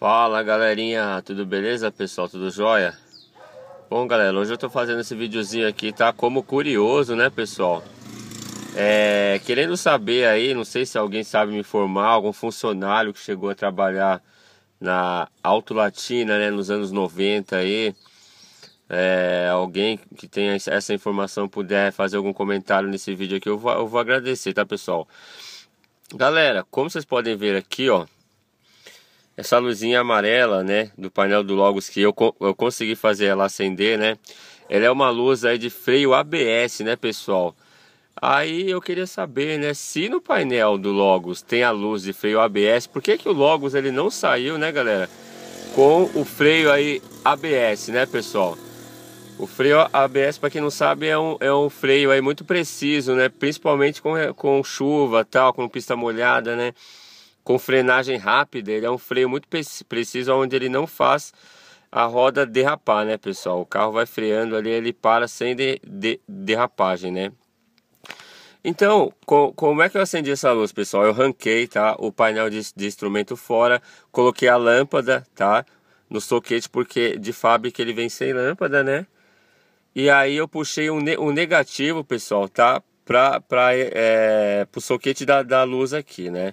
Fala galerinha, tudo beleza pessoal, tudo jóia? Bom galera, hoje eu tô fazendo esse videozinho aqui, tá? Como curioso, né pessoal? É, querendo saber aí, não sei se alguém sabe me informar, algum funcionário que chegou a trabalhar na Auto Latina, né, nos anos 90 aí, é, alguém que tenha essa informação puder fazer algum comentário nesse vídeo aqui, eu vou, eu vou agradecer, tá pessoal? Galera, como vocês podem ver aqui, ó, essa luzinha amarela, né, do painel do Logos que eu, eu consegui fazer ela acender, né? Ela é uma luz aí de freio ABS, né, pessoal? Aí eu queria saber, né, se no painel do Logos tem a luz de freio ABS, por que que o Logos ele não saiu, né, galera? Com o freio aí ABS, né, pessoal? O freio ABS, para quem não sabe, é um, é um freio aí muito preciso, né? Principalmente com, com chuva, tal, com pista molhada, né? com frenagem rápida, ele é um freio muito preciso, onde ele não faz a roda derrapar, né, pessoal? O carro vai freando ali, ele para sem de, de, derrapagem, né? Então, com, como é que eu acendi essa luz, pessoal? Eu ranquei, tá? O painel de, de instrumento fora, coloquei a lâmpada, tá? No soquete, porque de fábrica ele vem sem lâmpada, né? E aí eu puxei um, ne um negativo, pessoal, tá? Para é, o soquete da, da luz aqui, né?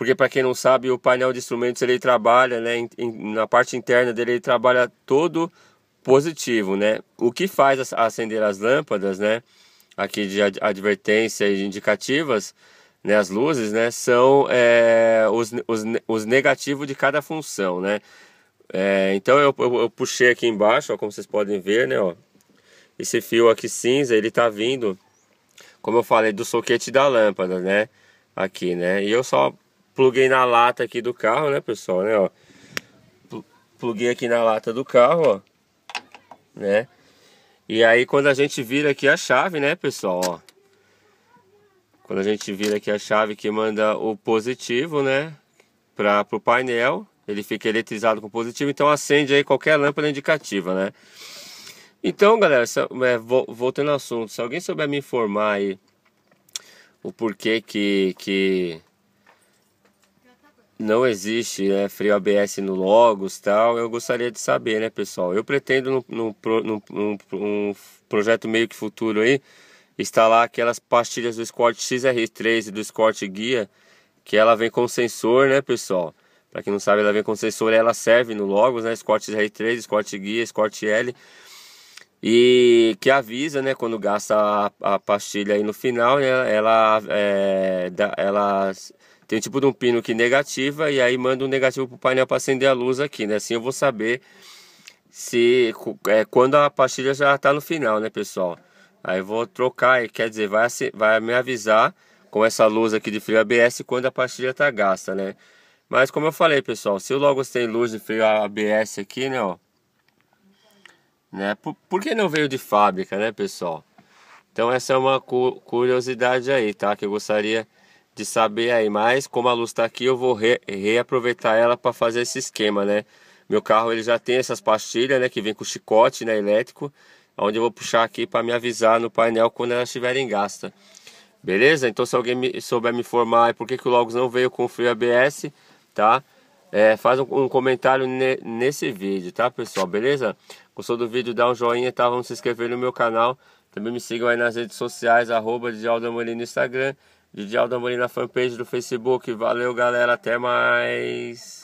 porque para quem não sabe, o painel de instrumentos ele trabalha, né, em, na parte interna dele ele trabalha todo positivo, né? O que faz acender as lâmpadas, né? Aqui de advertência e indicativas, né, as luzes, né, são é, os, os, os negativos de cada função, né? É, então eu, eu, eu, puxei aqui embaixo, ó, como vocês podem ver, né, ó, esse fio aqui cinza, ele tá vindo, como eu falei, do soquete da lâmpada, né, aqui, né, e eu só pluguei na lata aqui do carro, né, pessoal, né, ó. Pluguei aqui na lata do carro, ó, né. E aí quando a gente vira aqui a chave, né, pessoal, ó. Quando a gente vira aqui a chave que manda o positivo, né, para o painel, ele fica eletrizado com positivo, então acende aí qualquer lâmpada indicativa, né. Então, galera, é, voltando ao assunto, se alguém souber me informar aí o porquê que, que não existe né, freio ABS no Logos tal, eu gostaria de saber, né, pessoal? Eu pretendo num, projeto meio que futuro aí instalar aquelas pastilhas do Escort XR3 e do Escort Guia, que ela vem com sensor, né, pessoal? Para quem não sabe, ela vem com sensor, ela serve no Logos, né? Escort XR3, Escort Guia, Escort L. E que avisa, né, quando gasta a, a pastilha aí no final, né, ela, é, ela tem um tipo de um pino que negativa e aí manda um negativo para o painel para acender a luz aqui, né? Assim eu vou saber se é, quando a pastilha já está no final, né, pessoal? Aí eu vou trocar, e quer dizer, vai, vai me avisar com essa luz aqui de frio ABS quando a pastilha está gasta, né? Mas como eu falei, pessoal, se o logo tem luz de frio ABS aqui, né, ó. Né? Por, por que não veio de fábrica, né, pessoal? Então essa é uma cu curiosidade aí, tá? Que eu gostaria de saber aí mais. Como a luz está aqui, eu vou re reaproveitar ela para fazer esse esquema, né? Meu carro ele já tem essas pastilhas, né? Que vem com chicote, né? Elétrico, onde eu vou puxar aqui para me avisar no painel quando elas estiverem gasta Beleza? Então se alguém me, souber me informar e por que, que o Logos não veio com frio ABS, tá? É, faz um, um comentário ne, nesse vídeo, tá pessoal? Beleza? Gostou do vídeo? Dá um joinha, tá? Vamos se inscrever no meu canal. Também me sigam aí nas redes sociais, arroba de Molina no Instagram Didialdo Amorim na fanpage do Facebook. Valeu, galera. Até mais.